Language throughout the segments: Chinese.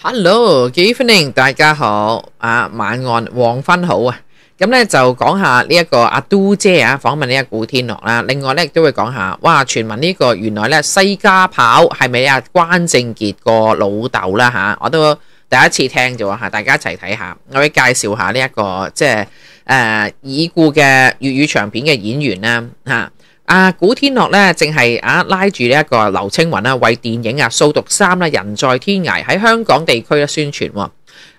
Hello，Good evening，大家好啊，晚安，黄昏好啊。咁咧就讲下呢一个阿都姐啊，访问呢一个古天乐啦。另外咧亦都会讲下哇，传闻呢个原来咧西家跑系咪啊关正杰个老豆啦吓，我都第一次听啫吓，大家一齐睇下，我会介绍下呢一个即系诶已故嘅粤语长片嘅演员啦吓。啊！古天樂咧，正係啊拉住呢一個劉青雲啦，為電影啊《扫毒三》啦《人在天涯》喺香港地區咧宣傳啱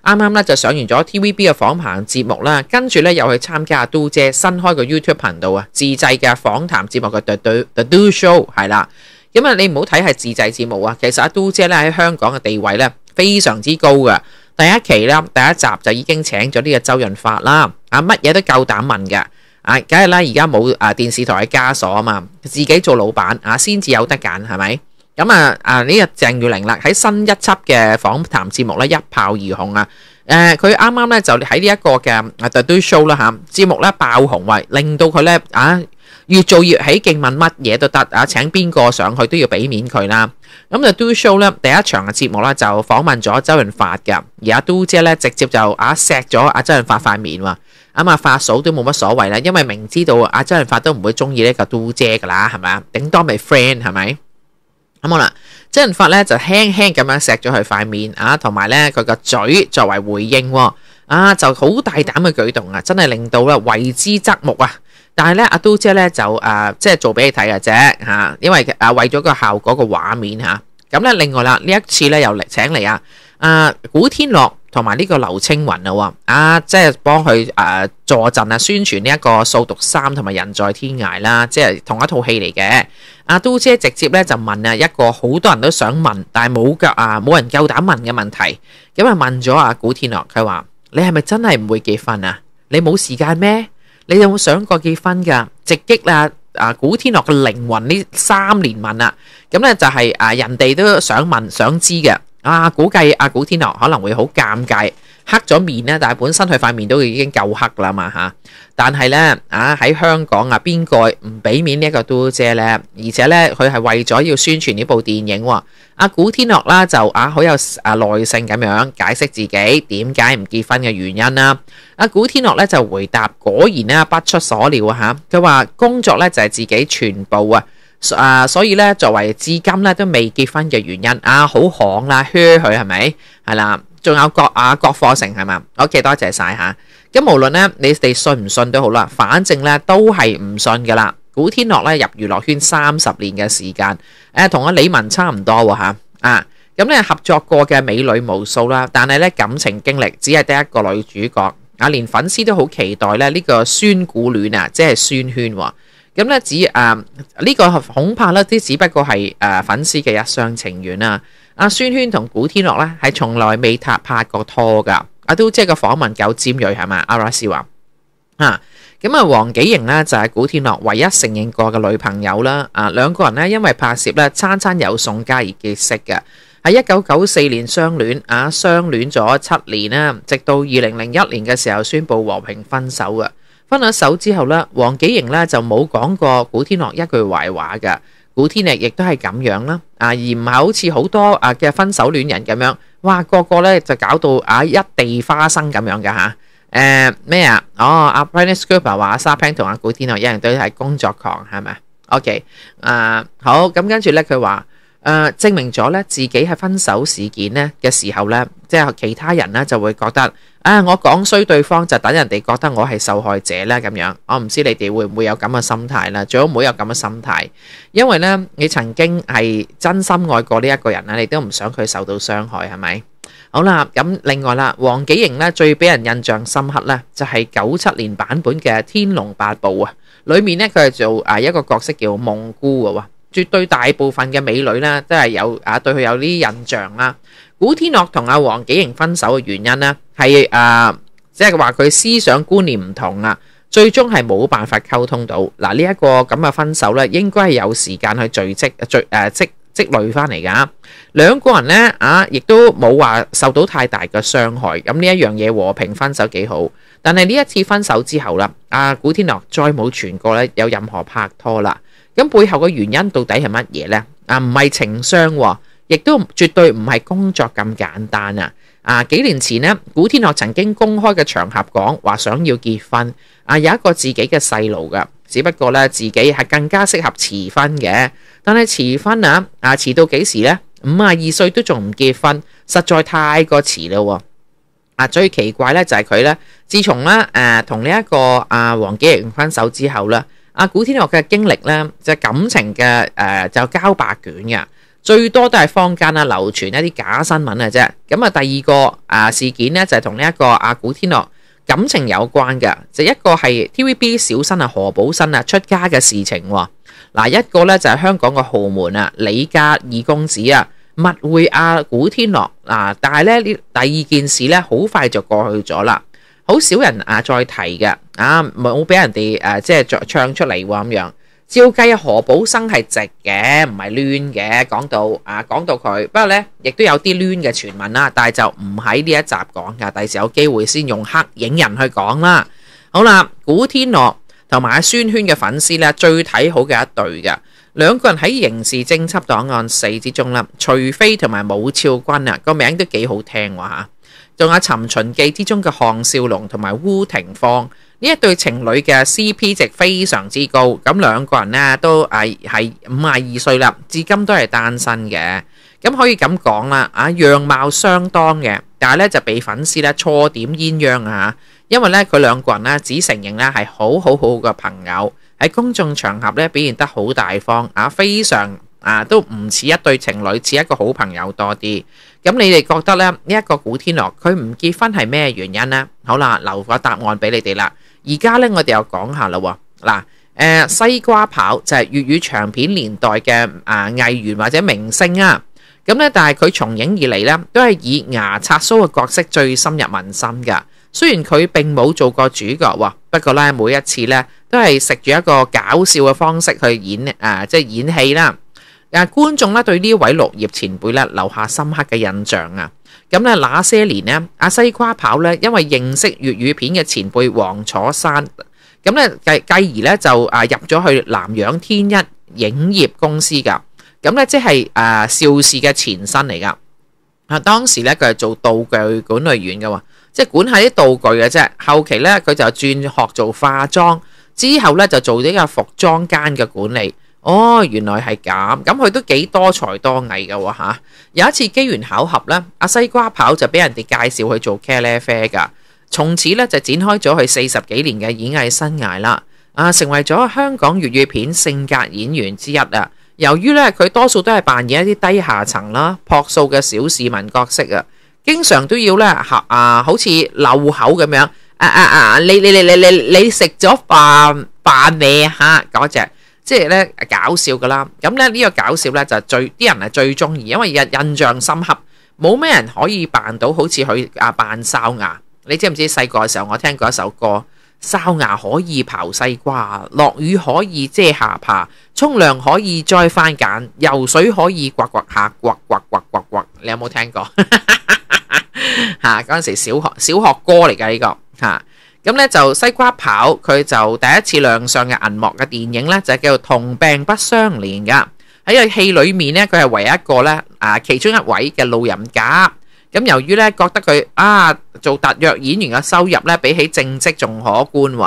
啱咧就上完咗 TVB 嘅訪谈節目啦，跟住咧又去參加阿嘟姐新開个 YouTube 頻道啊自制嘅訪談節目嘅 The The Do Show 係啦。咁啊，你唔好睇係自制節目啊，其實阿嘟姐咧喺香港嘅地位咧非常之高噶。第一期啦，第一集就已經請咗呢個周潤發啦，啊乜嘢都夠膽問嘅。啊，梗系啦，而家冇啊電視台嘅枷鎖啊嘛，自己做老闆啊，先至有得揀，系咪？咁啊啊呢日鄭月玲啦，喺新一輯嘅訪談節目咧一炮而紅啊！誒，佢啱啱咧就喺呢一個嘅啊 do show 啦吓節目咧爆紅，話令到佢咧啊越做越起勁，問乜嘢都得啊，請邊個上去都要俾面佢啦。咁就 do show 咧第一場嘅節目咧就訪問咗周潤發嘅，而阿 do 姐咧直接就啊錫咗阿周潤發塊面喎。咁啊，发嫂都冇乜所谓啦，因为明知道阿周润发都唔会中意呢个嘟姐噶啦，系咪啊？顶多咪 friend 系咪？咁好啦，周润发咧就轻轻咁样锡咗佢块面啊，同埋咧佢个嘴作为回应，啊就好大胆嘅举动啊，真系令到啦为之侧目啊！但系咧阿嘟姐咧就诶即系做俾你睇嘅啫吓，因为啊为咗个效果个画面吓，咁咧另外啦呢一次咧又嚟请嚟啊！啊，古天乐同埋呢个刘青云啊，啊，即系帮佢诶助阵啊，宣传呢一个《扫毒三》同埋《人在天涯》啦，即系同一套戏嚟嘅。阿都姐直接咧就问啊，一个好多人都想问但系冇脚啊，冇人够胆问嘅问题。咁啊问咗阿古天乐，佢话你系咪真系唔会结婚啊？你冇时间咩？你有冇想过结婚噶？直击啦，啊，古天乐嘅灵魂呢三年问啊。咁咧就系啊，人哋都想问想知嘅。啊，估計阿古天樂可能會好尷尬，黑咗面咧，但系本身佢塊面都已經夠黑啦嘛吓。但係咧，啊喺香港啊，邊個唔俾面呢個嘟姐咧？而且咧，佢係為咗要宣傳呢部電影喎。阿古天樂啦就啊好有啊耐性咁樣解釋自己點解唔結婚嘅原因啦。阿古天樂咧就回答，果然咧不出所料啊嚇。佢話工作咧就係自己全部啊。啊，所以咧，作為至今咧都未結婚嘅原因啊，好行啦，靴佢係咪？係啦，仲有郭啊郭富成係嘛？o k 多謝晒嚇。咁無論咧你哋信唔信都好啦，反正咧都係唔信噶啦。古天樂咧入娛樂圈三十年嘅時間，誒同阿李文差唔多嚇啊。咁咧合作過嘅美女無數啦，但係咧感情經歷只係得一個女主角啊，連粉絲都好期待咧呢個孫古戀啊，即係孫圈喎。咁咧只啊呢个恐怕咧，只不過係誒粉絲嘅一相情願啊！阿孫軒同古天樂咧係從來未拍過拖噶。阿都即係個訪問狗尖鋭係嘛？阿拉斯話啊，咁啊黃紀瑩咧就係古天樂唯一承認過嘅女朋友啦。啊兩個人咧因為拍攝咧餐餐有送家而結識嘅，喺一九九四年相戀啊，相戀咗七年啦，直到二零零一年嘅時候宣佈和平分手嘅。分咗手之後咧，黃纪莹咧就冇講過古天樂一句壞話嘅，古天樂亦都係咁樣啦，啊而唔係好似好多啊嘅分手戀人咁樣，哇個個咧就搞到啊一地花生咁樣嘅嚇，誒咩啊？哦，阿 Brian s c o o p 話 s 话 a r p e n 同阿古天樂一樣都系工作狂係咪？OK 啊好，咁跟住咧佢話。诶，证明咗咧自己系分手事件咧嘅时候咧，即系其他人咧就会觉得，啊，我讲衰对方就等人哋觉得我系受害者啦咁样。我唔知你哋会唔会有咁嘅心态啦。最好唔好有咁嘅心态，因为咧你曾经系真心爱过呢一个人啊，你都唔想佢受到伤害系咪？好啦，咁另外啦，黄纪莹咧最俾人印象深刻咧就系九七年版本嘅《天龙八部》啊，里面咧佢系做啊一个角色叫梦姑嘅。绝对大部分嘅美女咧，都系有啊，对佢有啲印象啦。古天乐同阿黄纪莹分手嘅原因咧，系啊，即系话佢思想观念唔同啊，最终系冇办法沟通到。嗱，呢一个咁嘅分手咧，应该系有时间去聚积、积诶积积累翻嚟噶。两个人咧啊，亦都冇话受到太大嘅伤害。咁呢一样嘢和平分手几好，但系呢一次分手之后啦，阿古天乐再冇传过咧有任何拍拖啦。咁背后嘅原因到底系乜嘢呢？啊，唔系情商，亦都绝对唔系工作咁简单啊！啊，几年前呢，古天乐曾经公开嘅场合讲话想要结婚啊，有一个自己嘅细路噶，只不过咧自己系更加适合迟婚嘅。但系迟婚啊，啊迟到几时呢？五啊二岁都仲唔结婚，实在太过迟啦！啊，最奇怪咧就系佢咧，自从啦诶同呢一个啊黄纪莹分手之后咧。阿古天乐嘅经历呢，就感情嘅诶，就交白卷嘅，最多都系坊间啊流传一啲假新闻嘅啫。咁啊，第二个啊事件呢，就系同呢一个阿古天乐感情有关嘅，就一个系 TVB 小生啊何宝生啊出家嘅事情。嗱，一个呢，就系香港嘅豪门啊李家二公子啊密会阿古天乐嗱，但系咧呢第二件事咧好快就过去咗啦。好少人啊，再提嘅啊，冇俾人哋誒，即係唱唱出嚟喎咁樣。照計何寶生係直嘅，唔係亂嘅。講到啊，講到佢，不過呢，亦都有啲亂嘅傳聞啦，但係就唔喺呢一集講嘅，第時有機會先用黑影人去講啦。好啦，古天樂同埋阿孫綿嘅粉絲呢，最睇好嘅一對嘅兩個人喺刑事偵缉檔案四之中啦，徐非同埋武俏君啊，個名都幾好聽喎仲有《寻秦记》之中嘅项少龙同埋乌廷芳呢一对情侣嘅 C.P 值非常之高，咁两个人呢都诶系五廿二岁啦，至今都系单身嘅。咁可以咁讲啦，啊样貌相当嘅，但系咧就被粉丝咧错点鸳鸯啊，因为咧佢两个人呢只承认咧系好好好嘅朋友，喺公众场合咧表现得好大方啊，非常啊都唔似一对情侣，似一个好朋友多啲。咁你哋覺得咧呢一個古天樂佢唔結婚係咩原因呢？好啦，留個答案俾你哋啦。而家咧我哋又講下啦。嗱，誒西瓜刨就係粵語長片年代嘅啊藝員或者明星啊。咁咧，但係佢從影以嚟咧都係以牙刷蘇嘅角色最深入民心㗎。雖然佢並冇做過主角喎，不過咧每一次咧都係食住一個搞笑嘅方式去演啊，即係演戲啦。誒觀眾咧對呢位綠葉前輩咧留下深刻嘅印象啊！咁咧那些年呢，阿西瓜跑咧，因為認識粵語片嘅前輩黃楚山，咁咧繼繼而咧就啊入咗去南洋天一影業公司㗎。咁咧即係誒邵氏嘅前身嚟㗎。啊當時咧佢係做道具管理員㗎喎，即係管下啲道具嘅啫。後期咧佢就轉學做化妝，之後咧就做呢個服裝間嘅管理。哦，原來係咁咁，佢都幾多才多藝噶嚇。有一次機緣巧合咧，阿西瓜跑就俾人哋介紹去做咖喱啡噶，從此咧就展開咗佢四十幾年嘅演藝生涯啦。啊，成為咗香港粵語片性格演員之一啊。由於咧佢多數都係扮演一啲低下層啦、樸素嘅小市民角色啊，經常都要咧合啊，好似漏口咁樣啊啊啊！你你你你你你食咗飯飯未嚇？嗰只。即系咧，搞笑噶啦。咁咧呢个搞笑咧就最啲人系最中意，因为印印象深刻，冇咩人可以扮到好似佢啊扮哨牙。你知唔知细个嘅时候我听过一首歌，哨牙可以刨西瓜，落雨可以遮下巴，冲凉可以栽番碱，游水可以刮刮下刮刮刮刮刮。你有冇听过？吓，嗰阵时小学小学歌嚟噶呢个吓。咁咧就西瓜跑，佢就第一次亮相嘅银幕嘅电影咧，就叫做《同病不相连》噶。喺个戏里面咧，佢系唯一一个咧啊其中一位嘅路人甲。咁由于咧觉得佢啊做特约演员嘅收入咧比起正职仲可观，咁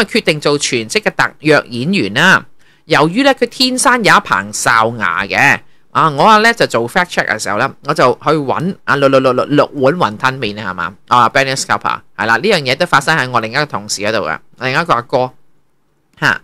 啊决定做全职嘅特约演员啦。由于咧佢天生有一棚哨牙嘅。啊！我啊咧就做 fact check 嘅時候咧，我就去揾啊六六六六六碗雲吞麵系係嘛？啊，Benis c o p e r 係啦，呢樣嘢都發生喺我另一個同事嗰度嘅，另一個阿哥吓，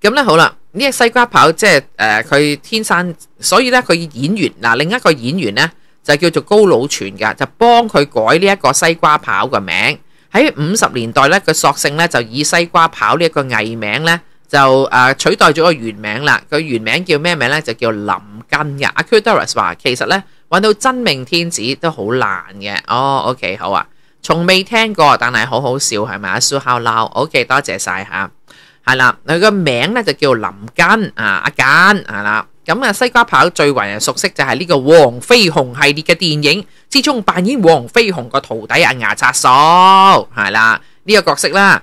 咁咧好啦，呢个西瓜跑即係诶佢天生，所以咧佢演員嗱另一個演員咧就叫做高老全嘅，就幫佢改呢一個西瓜跑嘅名喺五十年代咧，佢索性咧就以西瓜跑呢一個艺名咧。就诶取代咗个原名啦，佢原名叫咩名咧？就叫林根嘅。阿 Kudoris 话，其实咧揾到真命天子都好难嘅。哦，OK 好啊，从未听过，但系好好笑系咪？阿 Super l a o k 多谢晒吓，系啦。佢个名咧就叫林根啊，阿简系啦。咁啊，西瓜刨最为人熟悉就系呢个黄飞鸿系列嘅电影之中扮演黄飞鸿个徒弟阿牙刷扫系啦呢个角色啦。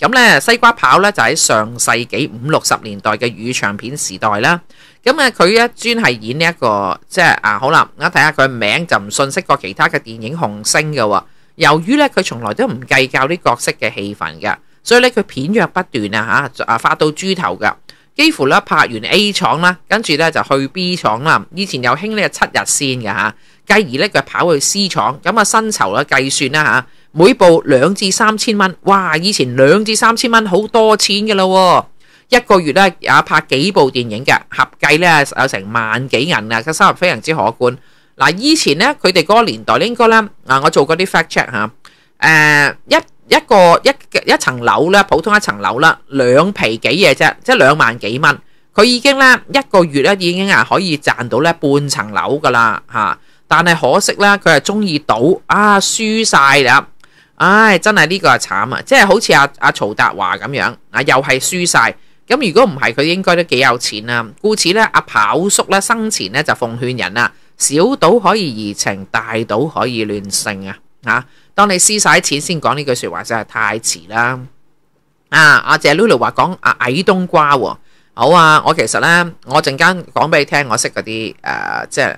咁咧西瓜跑咧就喺上世紀五六十年代嘅語唱片時代啦。咁啊佢一專系演呢一個即系啊好啦，我睇下佢名就唔信識過其他嘅電影紅星嘅喎。由於咧佢從來都唔計較啲角色嘅戲份嘅，所以咧佢片約不斷啊嚇啊發到豬頭嘅，幾乎咧拍完 A 廠啦，跟住咧就去 B 廠啦。以前又興呢七日線嘅嚇，繼而咧佢跑去 C 廠，咁啊薪酬咧計算啦嚇。每部兩至三千蚊，哇！以前兩至三千蚊好多錢嘅啦，一個月咧也拍幾部電影嘅，合計咧有成萬幾银啊，個收入非常之可观。嗱，以前咧佢哋嗰個年代应應該咧啊，我做過啲 fact check 嚇，誒一一个一一層樓咧，普通一層樓啦，兩皮幾嘢啫，即系兩萬幾蚊，佢已經咧一個月咧已經啊可以賺到咧半層樓噶啦吓。但係可惜咧佢係中意賭啊，輸晒啦～唉，真係呢個係慘啊！即係好似阿阿曹達華咁樣啊，又係輸晒。咁如果唔係，佢應該都幾有錢啦。故此呢，阿跑叔呢，生前呢就奉勸人啊，小賭可以怡情，大賭可以亂性啊！啊，當你输晒錢先講呢句说話真係太遲啦。啊，阿謝 Lulu 話講阿矮冬瓜喎，好啊！我其實呢，我陣間講俾你聽，我識嗰啲诶，即系。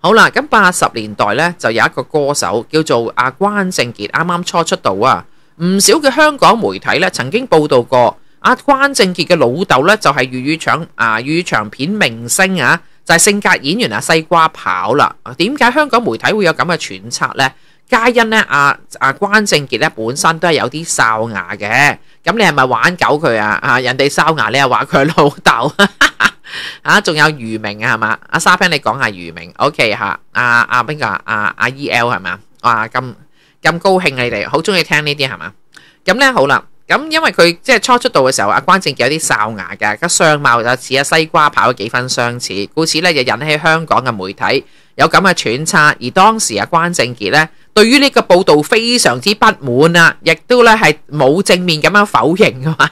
好啦，咁八十年代咧就有一个歌手叫做阿关正杰，啱啱初出道啊，唔少嘅香港媒体咧曾经报道过阿关正杰嘅老豆咧就系粤语长啊粤语长片明星啊，就系性格演员啊西瓜跑啦。点解香港媒体会有咁嘅揣测呢？皆因呢，阿阿关正杰咧本身都系有啲哨牙嘅，咁你系咪玩狗佢啊？啊，人哋哨牙你又话佢老豆。啊，仲有余明啊，系嘛？阿沙 pen，你讲下余明，OK 吓？阿阿边个？阿阿 E L 系嘛？哇，咁咁高兴你哋，好中意听呢啲系嘛？咁咧好啦，咁因为佢即系初出道嘅时候，阿关正杰有啲哨牙噶，个相貌就似阿西瓜跑咗几分相似，故此咧就引起香港嘅媒体有咁嘅揣测。而当时阿关正杰咧对于呢个报道非常之不满啊，亦都咧系冇正面咁样否认噶嘛。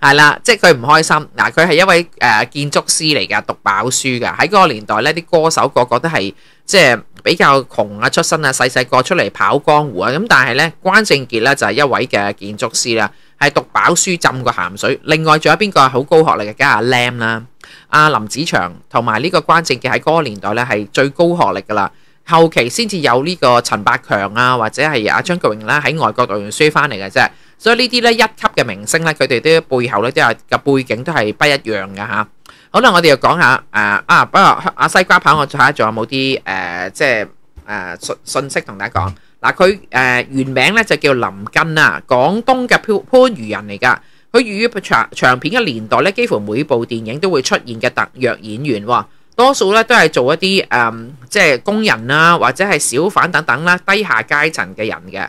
系 啦，即系佢唔开心嗱。佢系一位诶建筑师嚟噶，读饱书噶。喺嗰个年代咧，啲歌手个个都系即系比较穷啊出身啊，细细个出嚟跑江湖啊。咁但系咧，关正杰咧就系一位嘅建筑师啦，系读饱书浸过咸水。另外仲有边个系好高学历嘅？梗系阿 l a 梁啦，阿林子祥同埋呢个关正杰喺嗰个年代咧系最高学历噶啦。后期先至有呢个陈百强啊，或者系阿张国荣啦，喺外国读完书翻嚟嘅啫。所以呢啲咧一級嘅明星咧，佢哋啲背後咧都係個背景都係不一樣嘅嚇。好啦，我哋又講下誒啊，不過阿西瓜棒，我睇下仲有冇啲誒即系誒信信息同大家講嗱，佢誒原名咧就叫林根啊，廣東嘅番番禺人嚟噶。佢於長長片嘅年代咧，幾乎每部電影都會出現嘅特約演員喎，多數咧都係做一啲誒即系工人啦，或者係小販等等啦，低下階層嘅人嘅。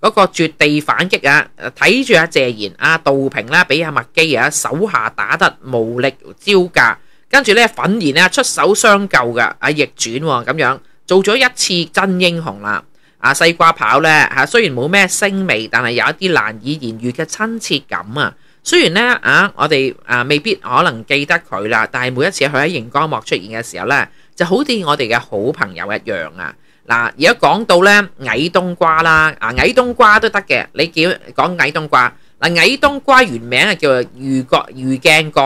嗰個絕地反擊啊！睇住阿謝賢、阿杜平啦，俾阿麥基啊手下打得無力招架，跟住咧憤然咧出手相救噶，啊逆轉咁樣做咗一次真英雄啦！啊西瓜跑咧嚇，雖然冇咩聲味，但系有一啲難以言喻嘅親切感啊！雖然咧啊，我哋啊未必可能記得佢啦，但系每一次佢喺熒光幕出現嘅時候咧，就好似我哋嘅好朋友一樣啊！嗱，而家講到咧矮冬瓜啦，啊矮冬瓜都得嘅，你叫講矮冬瓜，嗱矮冬瓜原名係叫做余国余镜噶，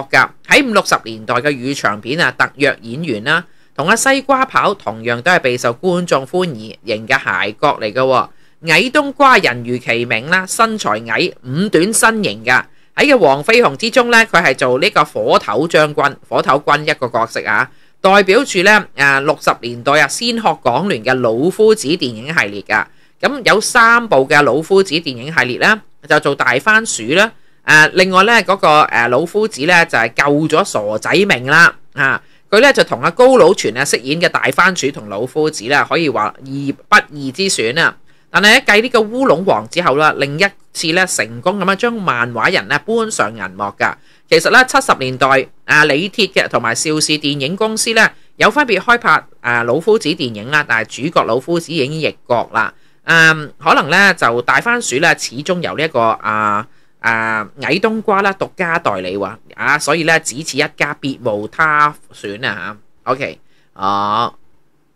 喺五六十年代嘅語場片啊特約演員啦，同阿西瓜跑同樣都係備受觀眾歡迎型嘅鞋角嚟嘅，矮冬瓜人如其名啦，身材矮五短身形噶，喺嘅黃飛鴻之中咧，佢係做呢個火頭將軍、火頭軍一個角色啊。代表住咧，誒六十年代啊，先學港聯嘅老夫子電影系列㗎，咁有三部嘅老夫子電影系列咧，就做大番薯啦，誒另外咧嗰個老夫子咧就係救咗傻仔命啦，啊佢咧就同阿高佬全啊飾演嘅大番薯同老夫子咧，可以話二不二之選啊，但係喺計呢個烏龍王之後啦，另一次咧成功咁啊將漫畫人咧搬上銀幕㗎。其实咧，七十年代啊，李铁嘅同埋邵氏电影公司咧，有分别开拍啊老夫子电影啦，但系主角老夫子影役角啦，嗯，可能咧就大番薯咧，始终由呢一个啊啊矮冬瓜啦独家代理喎，啊，所以咧只此一家，别无他选啊吓。OK，好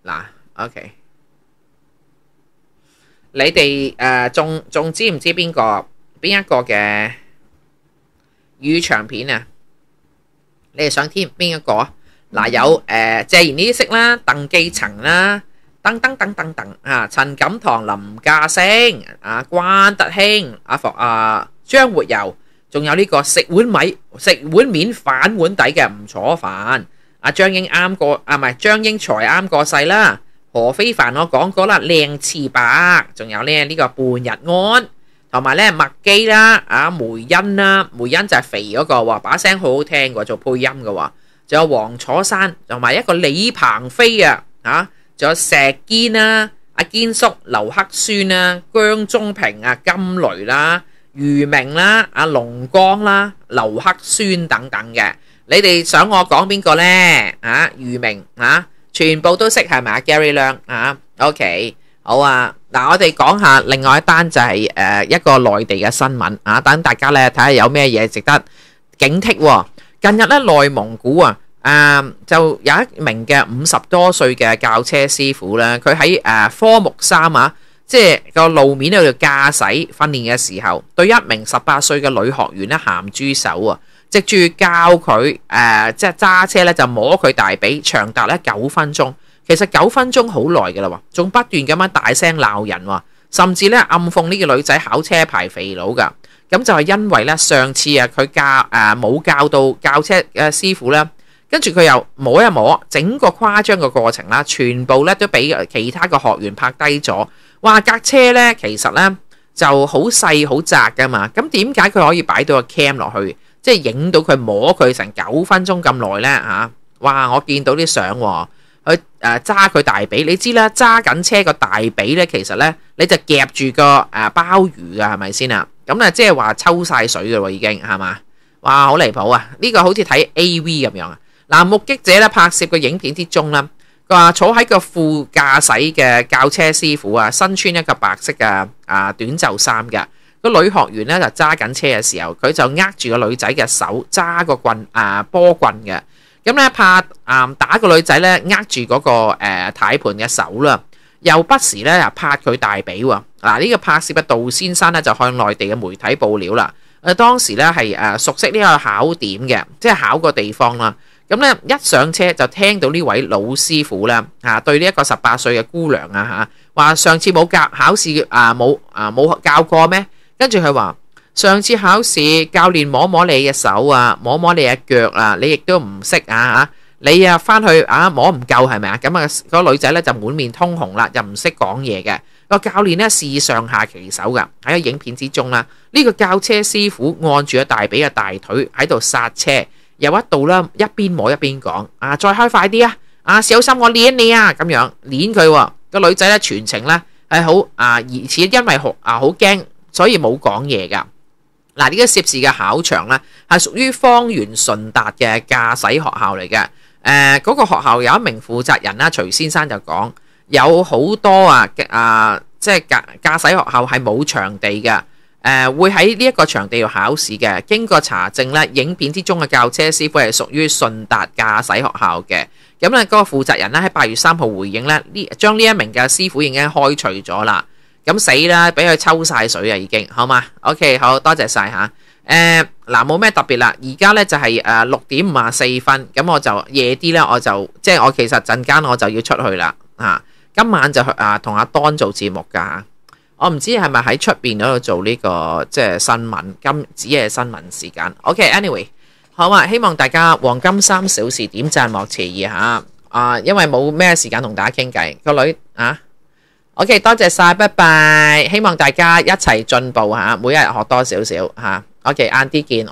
嗱，OK，你哋诶仲仲知唔知边个边一个嘅？語长片啊，你哋想添边一个啊？嗱，有誒謝賢呢啲色啦，鄧基層啦，等等等等等啊，陳錦棠、林嘉聲啊，關德興、阿霍啊、張活遊，仲有呢個食碗米食碗面反碗底嘅吳楚凡、阿張英啱過啊，唔係張英才啱過世啦，何非凡我講過啦，靚次白，仲有咧呢個半日安。同埋咧麥基啦，啊梅恩啦，梅恩就係肥嗰個喎，把聲好好聽喎，做配音嘅喎，仲有黃楚山，同埋一個李鹏飛啊，吓，仲有石堅啦，阿堅叔、劉克孫啦、姜中平啊、金雷啦、余明啦、阿龍江啦、劉克孫等等嘅，你哋想我講邊個咧？啊，余明啊，全部都識係嘛？Gary 亮啊，OK，好啊。嗱，我哋讲下另外一单就系诶一个内地嘅新闻啊，等大家咧睇下有咩嘢值得警惕。近日咧内蒙古啊，诶就有一名嘅五十多岁嘅教车师傅啦，佢喺诶科目三啊，即系个路面度驾驶训练嘅时候，对一名十八岁嘅女学员咧咸猪手啊，藉住教佢诶即系揸车咧就摸佢大髀，长达咧九分钟。其實九分鐘好耐㗎啦，仲不斷咁樣大聲鬧人喎，甚至咧暗諷呢個女仔考車牌肥佬噶咁就係因為咧上次啊佢教诶冇教到教車诶師傅咧，跟住佢又摸一摸整個誇張嘅過程啦，全部咧都俾其他嘅學員拍低咗。哇，架車咧其實咧就好細好窄噶嘛，咁點解佢可以擺到個 cam 落去，即係影到佢摸佢成九分鐘咁耐咧？嚇哇！我見到啲相喎。佢誒揸佢大髀，你知啦，揸緊車個大髀咧，其實咧你就夾住個誒鮑魚噶，係咪先啊？咁啊，即係話抽晒水嘅喎，已經係嘛？哇，好離譜啊！呢個好似睇 A.V. 咁樣啊！嗱，目擊者咧拍攝個影片之中啦，佢話坐喺個副駕駛嘅校車師傅啊，身穿一個白色嘅啊短袖衫嘅個女學員咧，就揸緊車嘅時候，佢就握住個女仔嘅手，揸個棍啊波棍嘅。咁咧拍啊打个女仔咧握住嗰个诶体盘嘅手啦，又不时咧又拍佢大髀喎。嗱呢个拍摄嘅杜先生咧就向内地嘅媒体报料啦。诶当时咧系诶熟悉呢个考点嘅，即系考个地方啦。咁咧一上车就听到呢位老师傅啦嚇对呢一个十八岁嘅姑娘啊嚇話上次冇教考试啊冇啊冇教过咩？跟住佢话。上次考試，教練摸摸你嘅手啊，摸摸你嘅腳啊，你亦都唔識啊吓，你啊翻去啊摸唔夠係咪啊？咁啊個女仔咧就滿面通紅啦，又唔識講嘢嘅個教練咧視上下其手㗎喺個影片之中啦。呢個教車師傅按住個大髀嘅大腿喺度剎車，有一度啦，一邊摸一邊講啊，再開快啲啊！啊小心我捏你啊！咁樣捏佢個女仔咧全程咧係好啊，而且因為啊好驚，所以冇講嘢㗎。嗱，呢個涉事嘅考場呢，係屬於方圆順達嘅駕駛學校嚟嘅。誒，嗰個學校有一名負責人啦，徐先生就講，有好多啊啊，即係駕駕駛學校係冇場地嘅，誒會喺呢一個場地度考試嘅。經過查證咧，影片之中嘅教車師傅係屬於順達駕駛學校嘅。咁咧，嗰個負責人咧喺八月三號回應咧，呢將呢一名嘅師傅已經開除咗啦。咁死啦，俾佢抽晒水啊，已经好嘛？OK，好多谢晒吓。诶，嗱，冇咩特别啦。而家咧就系诶六点五十四分，咁我就夜啲咧，我就即系我其实阵间我就要出去啦。啊，今晚就去啊同阿 Don 做节目噶吓。我唔知系咪喺出边嗰度做呢个即系新闻今只系新闻时间。OK，Anyway，好啊，希望大家黄金三小时点赞莫迟疑吓。啊，因为冇咩时间同大家倾偈，个女啊。O.K.，多謝晒，拜拜！希望大家一齊進步嚇，每日學多少少嚇。O.K. 晏啲見